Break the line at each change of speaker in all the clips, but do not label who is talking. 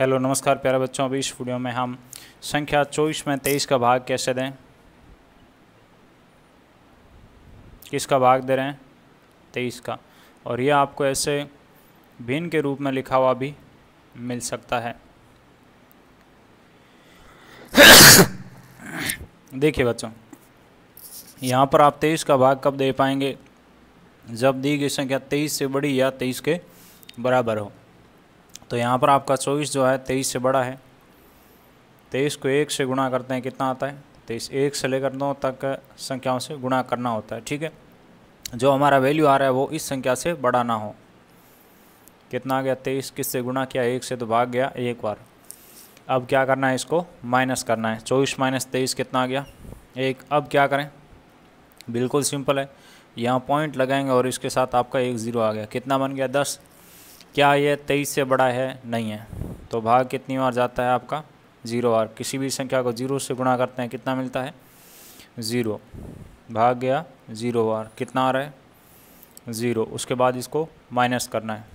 hello नमस्कार प्यारे बच्चों अभी इस वीडियो में हम संख्या चौबीस में तेईस का भाग कैसे दें किसका भाग दे रहे हैं तेईस का और यह आपको ऐसे भिन्न के रूप में लिखा हुआ भी मिल सकता है देखिए बच्चों यहाँ पर आप तेईस का भाग कब दे पाएंगे जब दी गई संख्या तेईस से बड़ी या तेईस के बराबर हो तो यहाँ पर आपका चौबीस जो है तेईस से बड़ा है तेईस को एक से गुणा करते हैं कितना आता है तेईस एक से लेकर नौ तक संख्याओं से गुणा करना होता है ठीक है जो हमारा वैल्यू आ रहा है वो इस संख्या से बड़ा ना हो कितना आ गया तेईस किस से गुणा किया एक से तो भाग गया एक बार अब क्या करना है इसको माइनस करना है चौबीस माइनस तेईस कितना आ गया एक अब क्या करें बिल्कुल सिंपल है यहाँ पॉइंट लगाएंगे और इसके साथ आपका एक ज़ीरो आ गया कितना बन गया दस क्या यह तेईस से बड़ा है नहीं है तो भाग कितनी बार जाता है आपका ज़ीरो बार किसी भी संख्या को ज़ीरो से गुणा करते हैं कितना मिलता है ज़ीरो भाग गया ज़ीरो बार कितना आ रहा है ज़ीरो उसके बाद इसको माइनस करना है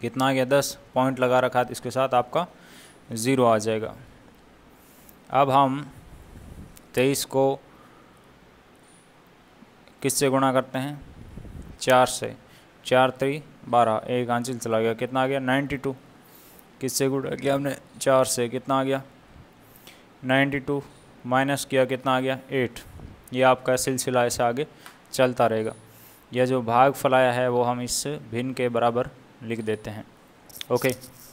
कितना आ गया दस पॉइंट लगा रखा है तो इसके साथ आपका ज़ीरो आ जाएगा अब हम तेईस को किससे गुणा करते हैं चार से चार तेई बारह एक आंसिल चला गया कितना आ गया नाइन्टी टू किससे गुड़ा किया हमने चार से कितना आ गया नाइन्टी टू माइनस किया कितना आ गया एट ये आपका सिलसिला ऐसे आगे चलता रहेगा यह जो भाग फलाया है वो हम इससे भिन्न के बराबर लिख देते हैं ओके